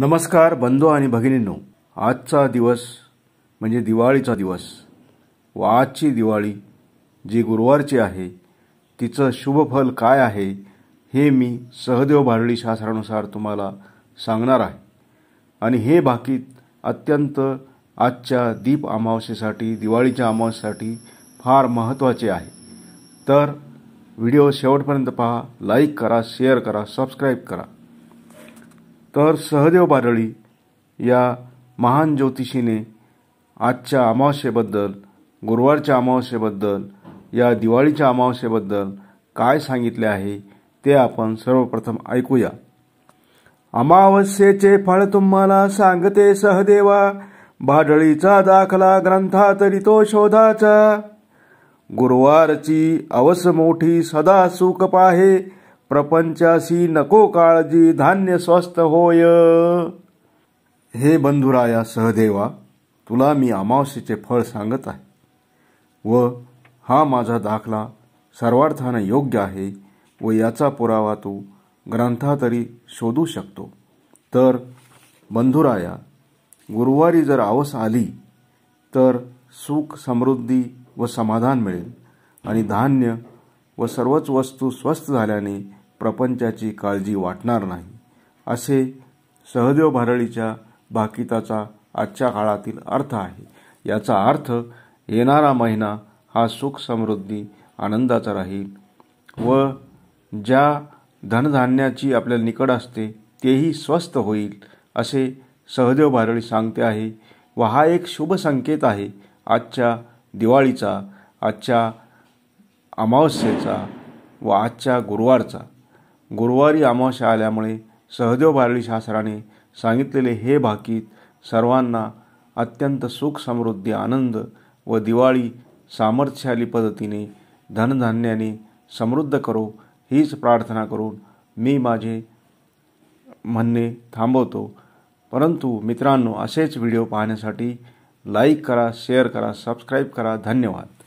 नमस्कार बंधू आणि भगिनींनो आजचा दिवस म्हणजे दिवाळीचा दिवस व आजची दिवाळी जी गुरुवारची आहे तिचं शुभफल काय आहे हे मी सहदेव भारडी शास्त्रानुसार तुम्हाला सांगणार आहे आणि हे भाकीत अत्यंत आजच्या दीप अमावस्येसाठी दिवाळीच्या अमावस्येसाठी फार महत्त्वाचे आहे तर व्हिडिओ शेवटपर्यंत पहा लाईक करा शेअर करा सबस्क्राईब करा तर सहदेव बारळी या महान ज्योतिषीने आजच्या अमावस्येबद्दल गुरुवारच्या अमावस्येबद्दल या दिवाळीच्या अमावस्येबद्दल काय सांगितले आहे ते आपण सर्वप्रथम ऐकूया अमावस्येचे फळ तुम्हाला सांगते सहदेवा भाडळीचा दाखला ग्रंथा तरी तो शोधाचा गुरुवारची अवस मोठी सदा सुख पाहे प्रपंचाशी नको काळजी धान्य स्वस्त होय हे बंधुराया सहदेवा तुला मी अमावस्येचे फळ सांगत आहे व हा माझा दाखला सर्वार्थानं योग्य आहे व याचा पुरावा तू ग्रंथातरी शोधू शकतो तर बंधुराया गुरुवारी जर आवस आली तर सुख समृद्धी व समाधान मिळेल आणि धान्य व सर्वच वस्तू स्वस्त झाल्याने प्रपंचाची काळजी वाटणार नाही असे सहदेव भारळीच्या भाकिताचा आजच्या काळातील अर्थ आहे याचा अर्थ येणारा महिना हा सुख समृद्धी आनंदाचा राहील व ज्या धनधान्याची आपल्याला निकड असते तेही स्वस्त होईल असे सहदेव भारळी सांगते आहे व हा एक शुभ संकेत आहे आजच्या दिवाळीचा आजच्या अमावस्येचा व आजच्या गुरुवारचा गुरुवारी अमावस्या आल्यामुळे सहदेव बारळी शास्त्राने सांगितलेले हे भाकीत सर्वांना अत्यंत सुख समृद्धी आनंद व दिवाळी सामर्थ्यशाली पद्धतीने धनधान्याने समृद्ध करो हीच प्रार्थना करून मी माझे म्हणणे थांबवतो परंतु मित्रांनो असेच व्हिडिओ पाहण्यासाठी लाईक करा शेअर करा सबस्क्राईब करा धन्यवाद